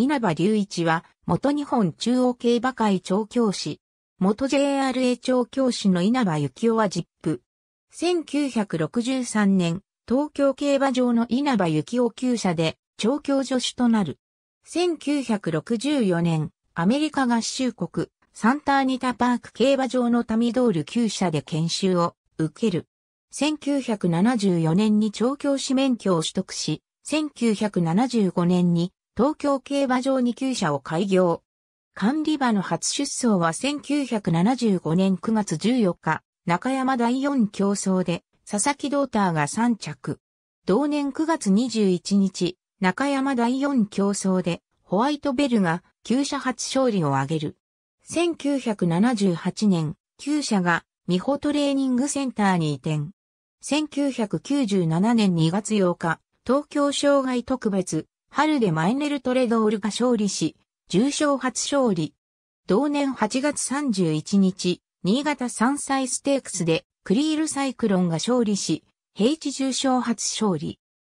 稲葉隆一は、元日本中央競馬会調教師、元 JRA 調教師の稲葉幸雄はジップ。1963年、東京競馬場の稲葉幸雄厩舎で、調教助手となる。1964年、アメリカ合衆国、サンターニタパーク競馬場のタミドール厩舎で研修を受ける。1974年に調教師免許を取得し、1975年に東京競馬場に旧車を開業。管理馬の初出走は1975年9月14日、中山第四競争で、佐々木ドーターが3着。同年9月21日、中山第四競争で、ホワイトベルが、旧車初勝利を挙げる。1978年、旧車が、美穂トレーニングセンターに移転。1997年2月8日、東京障害特別春でマイネルトレドールが勝利し、重賞初勝利。同年8月31日、新潟山菜ステークスでクリールサイクロンが勝利し、平地重賞初勝利。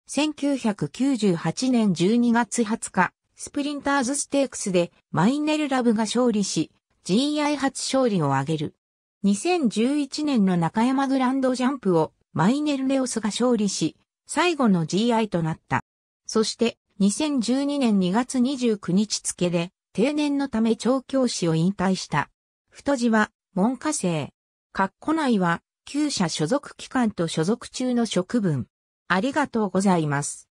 1998年12月20日、スプリンターズステークスでマイネルラブが勝利し、GI 初勝利を挙げる。2011年の中山グランドジャンプをマイネルレオスが勝利し、最後の GI となった。そして2012年2月29日付で、定年のため調教師を引退した。太字は、文科生。括弧内は、旧社所属機関と所属中の職分。ありがとうございます。